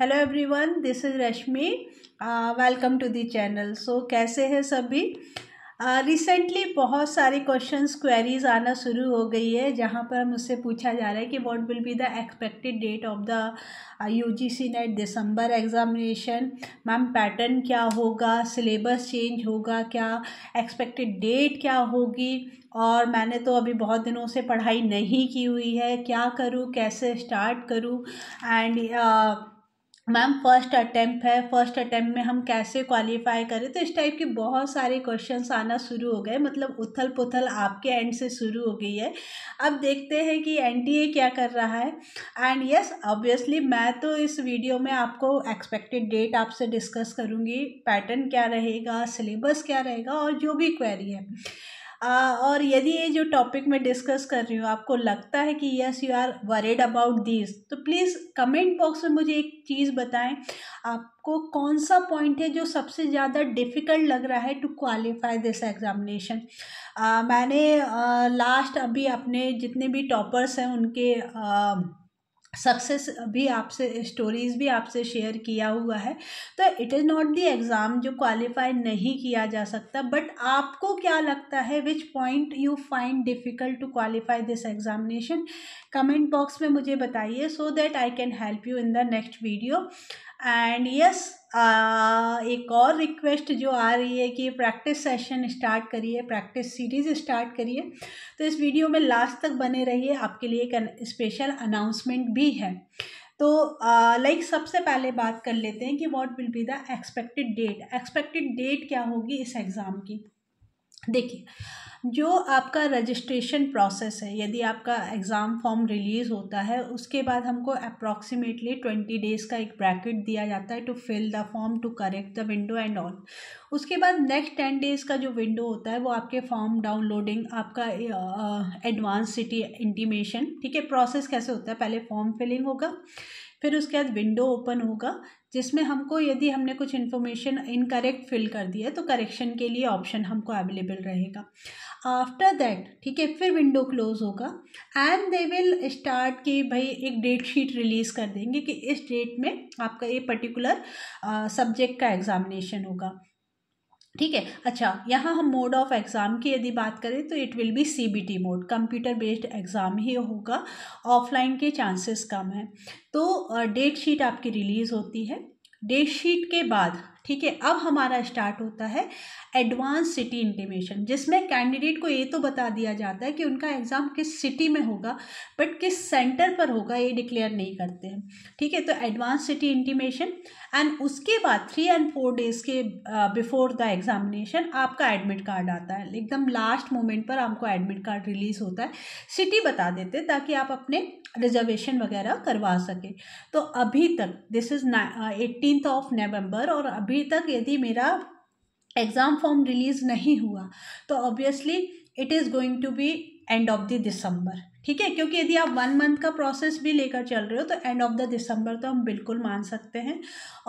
Hello everyone this is Rashmi welcome to the channel so कैसे हैं सभी रिसेंटली uh, बहुत सारे क्वेश्चन क्वेरीज आना शुरू हो गई है जहाँ पर मुझसे पूछा जा रहा है कि what will be the expected date of the UGC NET December examination ma'am pattern क्या होगा सिलेबस चेंज होगा क्या एक्सपेक्टेड डेट क्या होगी और मैंने तो अभी बहुत दिनों से पढ़ाई नहीं की हुई है क्या करूँ कैसे स्टार्ट करूँ एंड मैम फर्स्ट अटैम्प्ट है फर्स्ट अटैम्प्ट में हम कैसे क्वालिफाई करें तो इस टाइप के बहुत सारे क्वेश्चंस आना शुरू हो गए मतलब उथल पुथल आपके एंड से शुरू हो गई है अब देखते हैं कि एनटीए क्या कर रहा है एंड यस ऑब्वियसली मैं तो इस वीडियो में आपको एक्सपेक्टेड डेट आपसे डिस्कस करूँगी पैटर्न क्या रहेगा सिलेबस क्या रहेगा और जो भी क्वेरी है और यदि ये जो टॉपिक मैं डिस्कस कर रही हूँ आपको लगता है कि yes you are worried about this तो प्लीज़ कमेंट बॉक्स में मुझे एक चीज़ बताएं आपको कौन सा पॉइंट है जो सबसे ज़्यादा डिफ़िकल्ट लग रहा है टू क्वालिफाई दिस एग्ज़ामिनेशन मैंने लास्ट uh, अभी अपने जितने भी टॉपर्स हैं उनके uh, सक्सेस भी आपसे स्टोरीज भी आपसे शेयर किया हुआ है तो it is not the exam जो क्वालिफाई नहीं किया जा सकता बट आपको क्या लगता है which point you find difficult to qualify this examination comment box में मुझे बताइए so that I can help you in the next video and yes yes, uh, एक और रिक्वेस्ट जो आ रही है कि प्रैक्टिस सेशन स्टार्ट करिए प्रैक्टिस सीरीज़ स्टार्ट करिए तो इस वीडियो में लास्ट तक बने रहिए आपके लिए एक स्पेशल अनाउंसमेंट भी है तो लाइक uh, like, सबसे पहले बात कर लेते हैं कि what will be the expected date expected date क्या होगी इस एग्ज़ाम की देखिए जो आपका रजिस्ट्रेशन प्रोसेस है यदि आपका एग्ज़ाम फॉर्म रिलीज़ होता है उसके बाद हमको अप्रॉक्सीमेटली ट्वेंटी डेज़ का एक ब्रैकेट दिया जाता है to fill the form to correct the window and all उसके बाद नेक्स्ट टेन डेज़ का जो विंडो होता है वो आपके फॉर्म डाउनलोडिंग आपका एडवांस सिटी इंटीमेशन ठीक है प्रोसेस कैसे होता है पहले फॉर्म फिलिंग होगा फिर उसके बाद विंडो ओपन होगा जिसमें हमको यदि हमने कुछ इन्फॉर्मेशन इनकरेक्ट फिल कर दिया तो करेक्शन के लिए ऑप्शन हमको अवेलेबल रहेगा आफ्टर दैट ठीक है फिर विंडो क्लोज होगा एंड दे विल स्टार्ट कि भाई एक डेट शीट रिलीज़ कर देंगे कि इस डेट में आपका ये पर्टिकुलर सब्जेक्ट का एग्जामिनेशन होगा ठीक है अच्छा यहाँ हम मोड ऑफ एग्ज़ाम की यदि बात करें तो it will be CBT mode computer based exam ही होगा ऑफलाइन के चांसेस कम हैं तो डेट शीट आपकी रिलीज़ होती है डेट शीट के बाद ठीक है अब हमारा स्टार्ट होता है एडवांस सिटी इंटीमेशन जिसमें कैंडिडेट को ये तो बता दिया जाता है कि उनका एग्ज़ाम किस सिटी में होगा बट किस सेंटर पर होगा ये डिक्लेयर नहीं करते हैं ठीक है तो एडवांस सिटी इंटीमेशन एंड उसके बाद थ्री एंड फोर डेज के बिफोर द एग्जामिनेशन आपका एडमिट कार्ड आता है एकदम लास्ट मोमेंट पर आपको एडमिट कार्ड रिलीज़ होता है सिटी बता देते ताकि आप अपने रिजर्वेशन वगैरह करवा सकें तो अभी तक this is eighteenth of November और अभी अभी तक यदि मेरा एग्ज़ाम फॉर्म रिलीज़ नहीं हुआ तो obviously it is going to be end of the December ठीक है क्योंकि यदि आप वन मंथ का प्रोसेस भी लेकर चल रहे हो तो एंड ऑफ द दिसंबर तो हम बिल्कुल मान सकते हैं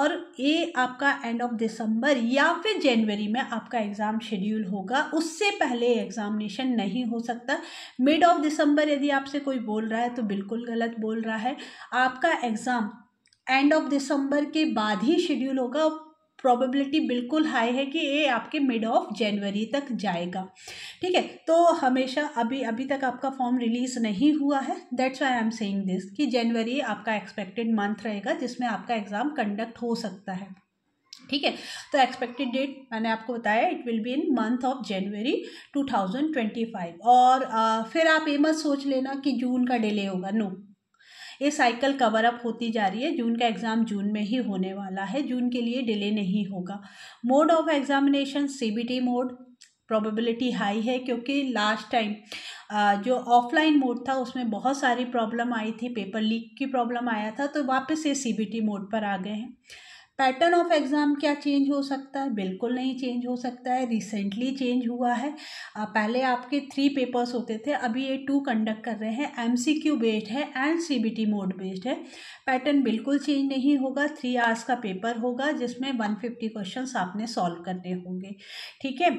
और ये आपका एंड ऑफ दिसंबर या फिर जनवरी में आपका एग्ज़ाम शेड्यूल होगा उससे पहले एग्ज़ामिनेशन नहीं हो सकता मिड ऑफ दिसंबर यदि आपसे कोई बोल रहा है तो बिल्कुल गलत बोल रहा है आपका एग्ज़ाम एंड ऑफ दिसंबर के बाद ही शेड्यूल होगा प्रोबेबिलिटी बिल्कुल हाई है कि ये आपके मिड ऑफ जनवरी तक जाएगा ठीक है तो हमेशा अभी अभी तक आपका फॉर्म रिलीज नहीं हुआ है that's I am saying this कि जनवरी आपका एक्सपेक्टेड मंथ रहेगा जिसमें आपका एग्ज़ाम कंडक्ट हो सकता है ठीक है तो एक्सपेक्टेड डेट मैंने आपको बताया it will be in month of January 2025 और आ, फिर आप ये मत सोच लेना कि जून का डिले होगा नो no. ये साइकिल कवर अप होती जा रही है जून का एग्ज़ाम जून में ही होने वाला है जून के लिए डिले नहीं होगा mode of examination C mode probability high है क्योंकि लास्ट टाइम जो ऑफलाइन मोड था उसमें बहुत सारी प्रॉब्लम आई थी पेपर लीक की प्रॉब्लम आया था तो वापस ये सी मोड पर आ गए हैं पैटर्न ऑफ एग्ज़ाम क्या चेंज हो सकता है बिल्कुल नहीं चेंज हो सकता है रिसेंटली चेंज हुआ है पहले आपके थ्री पेपर्स होते थे अभी ये टू कंडक्ट कर रहे हैं एम सी क्यू बेस्ड है and C B T mode based है पैटर्न बिल्कुल चेंज नहीं होगा थ्री आवर्स का पेपर होगा जिसमें वन फिफ्टी क्वेश्चन आपने सॉल्व करने होंगे ठीक है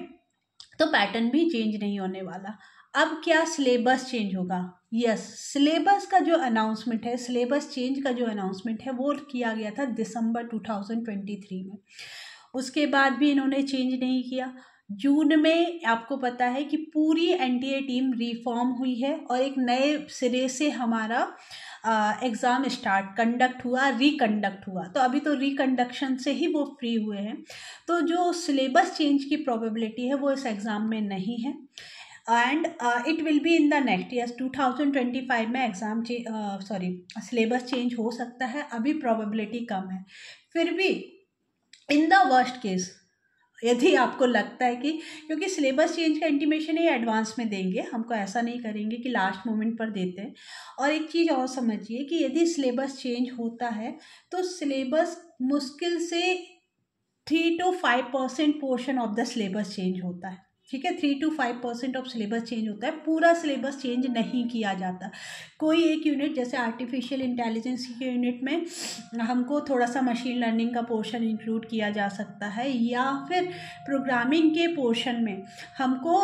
तो पैटर्न भी चेंज नहीं होने वाला अब क्या सिलेबस चेंज होगा यस सिलेबस का जो अनाउंसमेंट है सिलेबस चेंज का जो अनाउंसमेंट है वो किया गया था दिसंबर 2023 में उसके बाद भी इन्होंने चेंज नहीं किया जून में आपको पता है कि पूरी एनटीए टीम रिफॉर्म हुई है और एक नए सिरे से हमारा एग्ज़ाम स्टार्ट कंडक्ट हुआ रिकंडक्ट हुआ तो अभी तो रिकंडक्शन से ही वो फ्री हुए हैं तो जो सिलेबस चेंज की प्रोबेबिलिटी है वो इस एग्ज़ाम में नहीं है and it will be in the next year two thousand twenty five में एग्ज़ाम सॉरी सिलेबस चेंज हो सकता है अभी प्रोबेबिलिटी कम है फिर भी इन द वर्स्ट केस यदि आपको लगता है कि क्योंकि सिलेबस चेंज का इंटीमेशन ही एडवांस में देंगे हमको ऐसा नहीं करेंगे कि लास्ट मोमेंट पर देते हैं और एक चीज़ और समझिए कि यदि सिलेबस चेंज होता है तो सिलेबस मुश्किल से three two five percent portion of the syllabus change होता है ठीक है three two five percent of syllabus change होता है पूरा सिलेबस चेंज नहीं किया जाता कोई एक यूनिट जैसे आर्टिफिशियल इंटेलिजेंस के यूनिट में हमको थोड़ा सा मशीन लर्निंग का पोर्शन इंक्लूड किया जा सकता है या फिर प्रोग्रामिंग के पोर्शन में हमको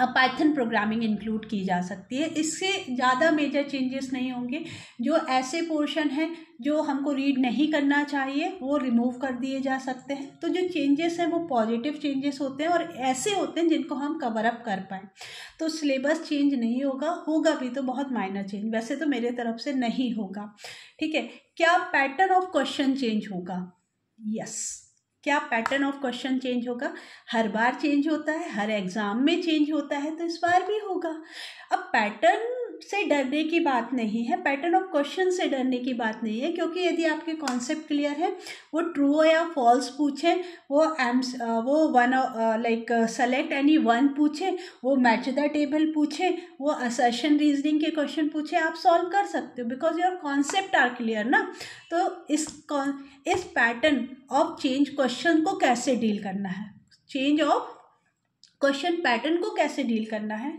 पाइथन प्रोग्रामिंग इंक्लूड की जा सकती है इससे ज़्यादा मेजर चेंजेस नहीं होंगे जो ऐसे पोर्शन हैं जो हमको रीड नहीं करना चाहिए वो रिमूव कर दिए जा सकते हैं तो जो चेंजेस हैं वो पॉजिटिव चेंजेस होते हैं और ऐसे होते हैं जिनको हम कवर अप कर पाएँ तो सिलेबस चेंज नहीं होगा होगा भी तो बहुत माइनर चेंज वैसे तो मेरे तरफ से नहीं होगा ठीक है क्या पैटर्न ऑफ क्वेश्चन चेंज होगा यस yes. क्या पैटर्न ऑफ क्वेश्चन चेंज होगा हर बार चेंज होता है हर एग्ज़ाम में चेंज होता है तो इस बार भी होगा अब पैटर्न से डरने की बात नहीं है पैटर्न ऑफ क्वेश्चन से डरने की बात नहीं है क्योंकि यदि आपके कॉन्सेप्ट क्लियर है वो ट्रू या फॉल्स पूछे वो एम्स वो one like select any one पूछे वो मैच द टेबल पूछे वो असर्शन रीजनिंग के क्वेश्चन पूछे आप सॉल्व कर सकते हो because your concept are clear ना तो इस कौन इस पैटर्न ऑफ चेंज क्वेश्चन को कैसे डील करना है चेंज ऑफ क्वेश्चन पैटर्न को कैसे डील करना है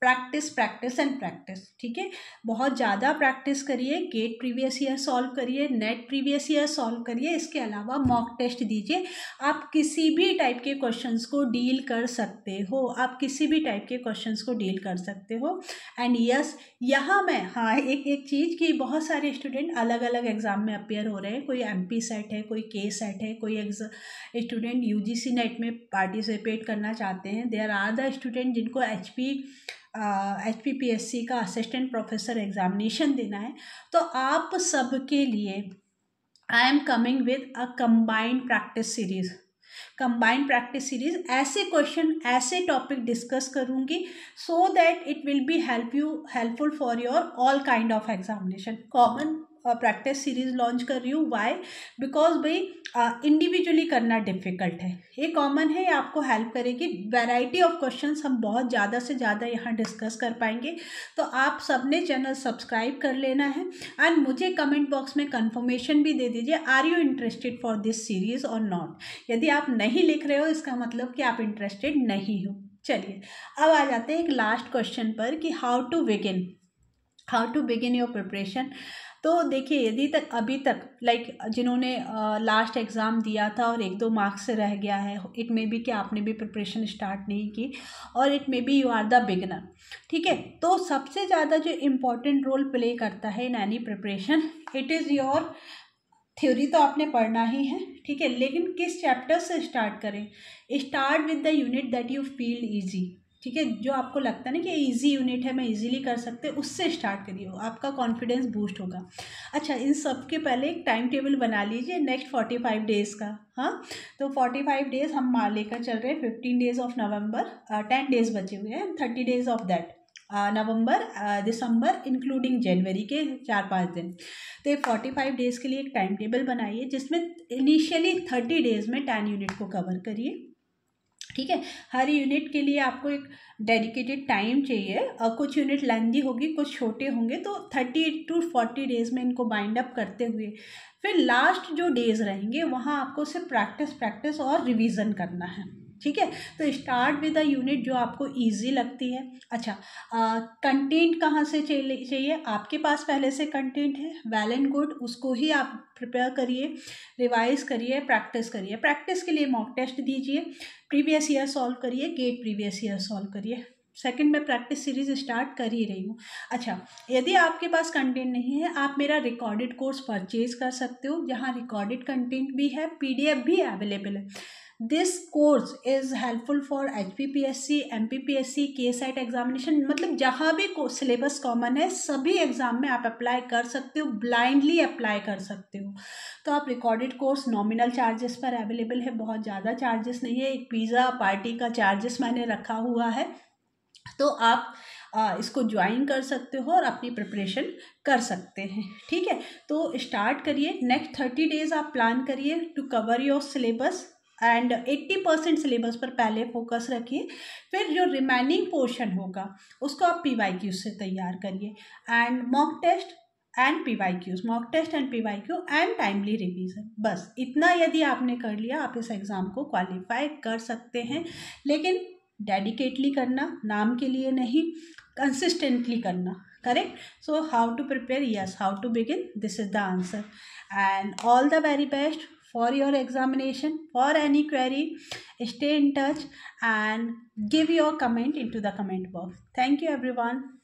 प्रैक्टिस प्रैक्टिस एंड प्रैक्टिस ठीक है बहुत ज़्यादा प्रैक्टिस करिए गेट प्रीवियस ईयर सॉल्व करिए नेट प्रीवियस ईयर सॉल्व करिए इसके अलावा मॉक टेस्ट दीजिए आप किसी भी टाइप के क्वेश्चंस को डील कर सकते हो आप किसी भी टाइप के क्वेश्चंस को डील कर सकते हो एंड यस यहाँ मैं हाँ एक एक चीज़ कि बहुत सारे स्टूडेंट अलग अलग एग्ज़ाम में अपेयर हो रहे हैं कोई एम सेट है कोई के सेट है कोई स्टूडेंट यू नेट में पार्टिसिपेट करना चाहते हैं देर आर द स्टूडेंट जिनको H H P P S C का असिस्टेंट प्रोफेसर एग्ज़ामिनेशन देना है तो आप सब के लिए I am coming with a combined practice series combined practice series ऐसे क्वेश्चन ऐसे टॉपिक डिस्कस करूंगी so that it will be help you helpful for your all kind of examination common practice series launch कर रही हूँ why because भाई individually करना difficult है ये कॉमन है आपको हेल्प करेगी वैरायटी ऑफ क्वेश्चन हम बहुत ज़्यादा से ज़्यादा यहाँ डिस्कस कर पाएंगे तो आप सबने चैनल सब्सक्राइब कर लेना है एंड मुझे कमेंट बॉक्स में कन्फर्मेशन भी दे दीजिए are you interested for this series और नॉट यदि आप नहीं लिख रहे हो इसका मतलब कि आप इंटरेस्टेड नहीं हो चलिए अब आ जाते हैं एक लास्ट क्वेश्चन पर कि how to begin how to begin your preparation तो देखिए यदि तक अभी तक लाइक जिन्होंने लास्ट एग्ज़ाम दिया था और एक दो मार्क्स से रह गया है इट मे बी कि आपने भी प्रिपरेशन स्टार्ट नहीं की और it may be you are the beginner ठीक है तो सबसे ज़्यादा जो इम्पोर्टेंट रोल प्ले करता है in any preparation it is your theory तो आपने पढ़ना ही है ठीक है लेकिन किस चैप्टर से स्टार्ट करें start with the unit that you feel easy ठीक है जो आपको लगता है ना कि इजी यूनिट है मैं इजीली कर सकते उससे स्टार्ट करिए आपका कॉन्फिडेंस बूस्ट होगा अच्छा इन सब के पहले एक टाइम टेबल बना लीजिए नेक्स्ट फोर्टी फाइव डेज़ का हाँ तो फोर्टी फाइव डेज़ हम मार लेकर चल रहे हैं fifteen days of November ten days बचे हुए हैं thirty days of that November December including January के चार पाँच दिन तो ये फोर्टी फाइव डेज़ के लिए एक टाइम टेबल बनाइए जिसमें इनिशियली थर्टी डेज़ में टेन यूनिट को कवर करिए ठीक है हर यूनिट के लिए आपको एक डेडिकेटेड टाइम चाहिए और कुछ यूनिट लेंदी होगी कुछ छोटे होंगे तो थर्टी टू फोर्टी डेज में इनको बाइंड अप करते हुए फिर लास्ट जो डेज रहेंगे वहाँ आपको सिर्फ प्रैक्टिस प्रैक्टिस और रिवीजन करना है ठीक है तो स्टार्ट विद अ यूनिट जो आपको ईजी लगती है अच्छा कंटेंट कहाँ से चाहिए आपके पास पहले से कंटेंट है वेल एंड गुड उसको ही आप प्रिपेयर करिए रिवाइज करिए प्रैक्टिस करिए प्रैक्टिस के लिए मॉक टेस्ट दीजिए प्रीवियस ईयर सॉल्व करिए गेट प्रीवियस ईयर सॉल्व करिए सेकेंड मैं प्रैक्टिस सीरीज स्टार्ट कर ही रही हूँ अच्छा यदि आपके पास कंटेंट नहीं है आप मेरा रिकॉर्डेड कोर्स परचेज कर सकते हो जहाँ रिकॉर्डेड कंटेंट भी है पीडीएफ भी अवेलेबल है this course is helpful for H P P S C M P P S C के साइट एग्जामिनेशन मतलब जहाँ भी सिलेबस कॉमन है सभी एग्ज़ाम में आप अप्लाई कर सकते हो ब्लाइंडली अप्लाई कर सकते हो तो आप रिकॉर्डेड कोर्स नॉमिनल चार्जेस पर अवेलेबल है बहुत ज़्यादा चार्जेस नहीं है एक पिज़्ज़ा पार्टी का चार्जेस मैंने रखा हुआ है तो आप आ, इसको ज्वाइन कर सकते हो और अपनी प्रिपरेशन कर सकते हैं ठीक है तो स्टार्ट करिए नेक्स्ट थर्टी डेज आप प्लान करिए to cover your syllabus and 80 percent syllabus पर पहले फोकस रखिए फिर जो रिमेनिंग पोर्शन होगा उसको आप पी वाई क्यू से तैयार करिए and mock test and P Y Qs mock test and P Y Q and timely revision बस इतना यदि आपने कर लिया आप इस एग्ज़ाम को क्वालिफाई कर सकते हैं लेकिन डेडिकेटली करना नाम के लिए नहीं कंसिस्टेंटली करना correct so how to prepare yes how to begin this is the answer and all the very best for your examination. For any query, stay in touch and give your comment into the comment box. Thank you everyone.